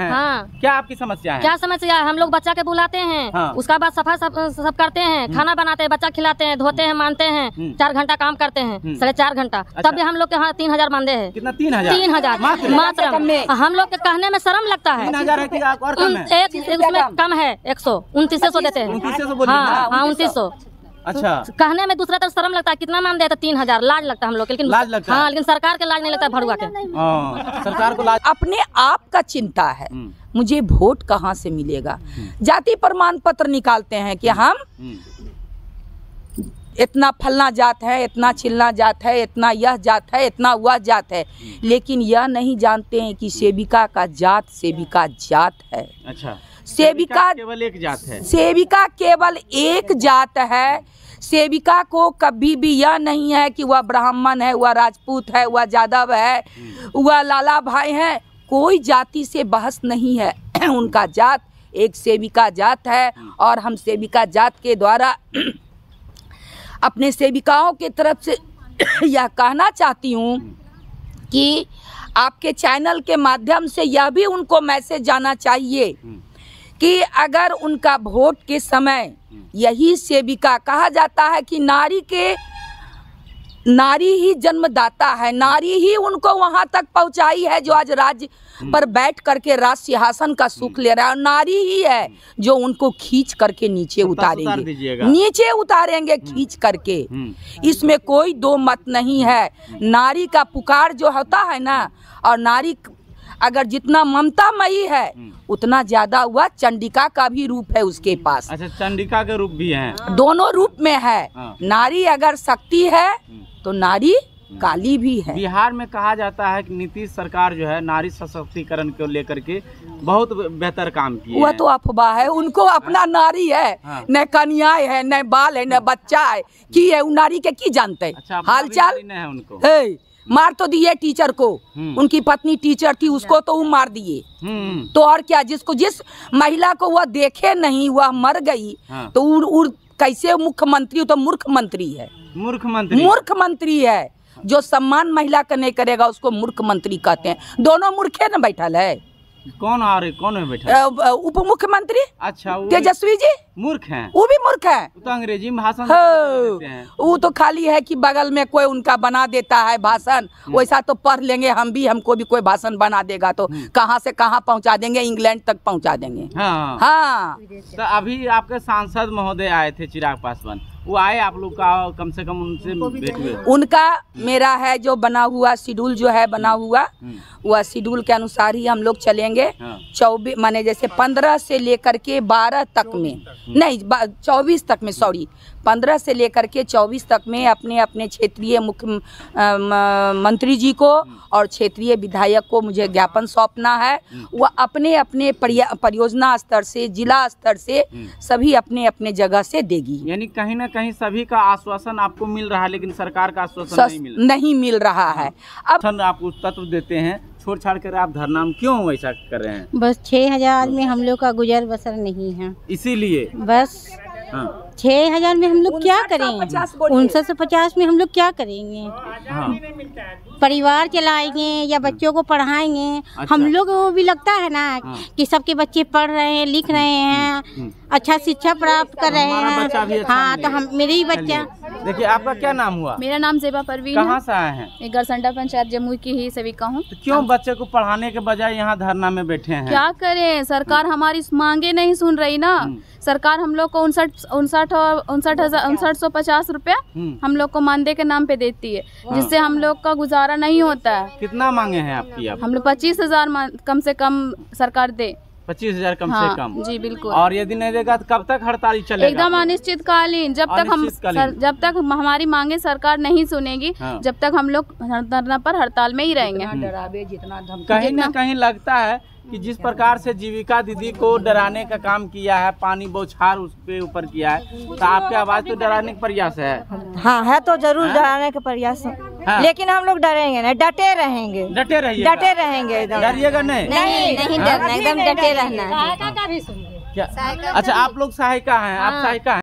हाँ क्या आपकी समस्या है क्या समस्या है हम लोग बच्चा के बुलाते हैं हाँ। उसका बाद सफा सब, सब करते हैं हम्म। खाना बनाते हैं बच्चा खिलाते हैं धोते हैं मानते हैं हम्म। चार घंटा काम करते हैं हम्म। साढ़े चार घंटा अच्छा। तब भी हम लोग के यहाँ तीन हजार मानदे है कितना तीन हजार तीन हजार मात्र हम लोग के कहने में शर्म लगता है उसमें कम है एक सौ उनतीस सौ देते हैं हाँ, हाँ उनतीस सौ अच्छा। तो अच्छा तो कहने में दूसरा तरफ शर्म लगता है कितना नाम देता तो तीन हजार लाज लगता है हम लोग लेकिन लाज लगता हाँ लेकिन सरकार के लाज नहीं लगता भड़ुआ के हाँ, सरकार को लाज अपने आप का चिंता है हम्म। मुझे वोट कहाँ से मिलेगा हम्म। जाति प्रमाण पत्र निकालते हैं कि हम्म। हम इतना फलना जात है इतना छिलना जात है इतना यह जात है इतना वह जात है हम्म। लेकिन यह नहीं जानते हैं कि सेविका का जात सेविका जात है अच्छा सेविका केवल एक जात है सेविका केवल एक जात है सेविका को कभी भी यह नहीं है कि वह ब्राह्मण है वह राजपूत है वह जादव है हम्म। वह लाला भाई है कोई जाति से बहस नहीं है उनका जात एक सेविका जात है हम्म। और हम सेविका जात के द्वारा अपने सेविकाओं के तरफ से यह कहना चाहती हूँ कि आपके चैनल के माध्यम से यह भी उनको मैसेज जाना चाहिए कि अगर उनका वोट के समय यही सेविका कहा जाता है कि नारी के नारी ही जन्मदाता है नारी ही उनको वहां तक पहुंचाई है जो आज राज्य हम्म। पर बैठ करके राज सिंहासन का सुख हम्म। ले रहा है और नारी ही है हम्म। जो उनको खींच करके नीचे उतारेंगे नीचे उतारेंगे खींच करके इसमें कोई दो मत नहीं है नारी का पुकार जो होता है ना और नारी अगर जितना ममता मई है हम्म। उतना ज्यादा हुआ चंडिका का भी रूप है उसके पास अच्छा चंडिका के रूप भी है हाँ। दोनों रूप में है हाँ। नारी अगर शक्ति है हम्म। तो नारी हम्म। काली भी है बिहार में कहा जाता है कि नीतीश सरकार जो है नारी सशक्तिकरण को लेकर के बहुत बेहतर काम किए वह तो अफवाह है उनको हाँ। अपना नारी है हाँ। न कन्या है न बाल है न बच्चा है की है वो नारी के की जानते अच्छा, हालचाल उनको है मार तो दिए टीचर को हम्म। उनकी पत्नी टीचर थी उसको तो वो मार दिए हम्म। तो और क्या जिसको जिस महिला को वह देखे नहीं वह मर गई हाँ। तो उर, कैसे मुख्यमंत्री तो मूर्ख मंत्री है मूर्ख मंत्री मूर्ख मंत्री है जो सम्मान महिला का नहीं करेगा उसको मूर्ख मंत्री कहते हैं दोनों मूर्खे न बैठल है कौन आ रहे कौन है बैठा उप मुख्यमंत्री अच्छा तेजस्वी जी मूर्ख हैं वो भी मूर्ख है तो अंग्रेजी भाषण वो तो खाली है कि बगल में कोई उनका बना देता है भाषण हम्म। वैसा तो पढ़ लेंगे हम भी हमको भी कोई भाषण बना देगा तो हम्म। कहाँ से कहाँ पहुँचा देंगे इंग्लैंड तक पहुँचा देंगे हाँ, हाँ। तो अभी आपके सांसद महोदय आए थे चिराग पासवान वो आए आप लोग का कम से कम उनसे उनका मेरा है जो बना हुआ शेड्यूल जो है बना हुआ हम्म। वह शेड्यूल के अनुसार ही हम लोग चलेंगे हाँ। चौबीस माने जैसे पंद्रह से लेकर के बारह तक में हम्म। नहीं चौबीस तक में सॉरी पंद्रह से लेकर के चौबीस तक में अपने अपने क्षेत्रीय मुख्य मंत्री जी को हम्म। और क्षेत्रीय विधायक को मुझे ज्ञापन हम्म। सौंपना है वह अपने अपने परियोजना स्तर से जिला स्तर से सभी अपने अपने जगह से देगी यानी कहीं ना कहीं सभी का आश्वासन आपको मिल रहा है लेकिन सरकार का आश्वासन नहीं मिल रहा, है अब आप उस तत्व देते हैं छोड़ छाड़ कर आप धरना क्यों ऐसा कर रहे हैं बस छह हजार में हम लोग का गुजर बसर नहीं है इसीलिए बस हाँ। छह हजार में हम लोग क्या करेंगे उनसठ सौ पचास में हम लोग क्या करेंगे हाँ। परिवार चलाएंगे या हाँ। बच्चों को पढ़ाएंगे अच्छा। हम लोग वो भी लगता है ना हाँ। कि सबके बच्चे पढ़ रहे हैं लिख रहे हैं हम्म। अच्छा शिक्षा प्राप्त कर रहे हैं अच्छा हाँ तो हम मेरे ही बच्चा देखिए आपका क्या नाम हुआ मेरा नाम जेबा परवीन कहाँ से आए हैं गरसंडा पंचायत जम्मू की ही सभी का हूँ तो क्यों बच्चे को पढ़ाने के बजाय यहाँ धरना में बैठे हैं क्या करें सरकार हम्म। हमारी मांगे नहीं सुन रही ना हम्म। सरकार हम लोग को उनसठ उनसठ उनसठ हजार उनसठ सौ पचास रूपया हम्म। हम लोग को मानदेय के नाम पे देती है जिससे हम लोग का गुजारा नहीं होता है कितना मांगे हैं आपकी आप? हम लोग पच्चीस हजार कम से कम सरकार दे पच्चीस हजार कम हाँ, से कम जी बिल्कुल और यदि नहीं देगा तो कब तक हड़ताल चलेगा एकदम अनिश्चितकालीन जब तक हम सर, जब तक हमारी मांगे सरकार नहीं सुनेगी हाँ। जब तक हम लोग धरना पर हड़ताल में ही रहेंगे डरावे जितना कहीं ना कहीं लगता है कि जिस प्रकार से जीविका दीदी को डराने का काम किया है पानी बौछार उस पे ऊपर किया है तो आपकी आवाज तो डराने का प्रयास है हाँ है तो जरूर हाँ? डराने का प्रयास हाँ। लेकिन हम लोग डरेंगे नहीं डटे रहेंगे डटे रहेंगे डटे रहेंगे डरिएगा नहीं नहीं नहीं डरना एकदम डटे रहना क्या अच्छा आप लोग सहायिका हैं आप सहायिका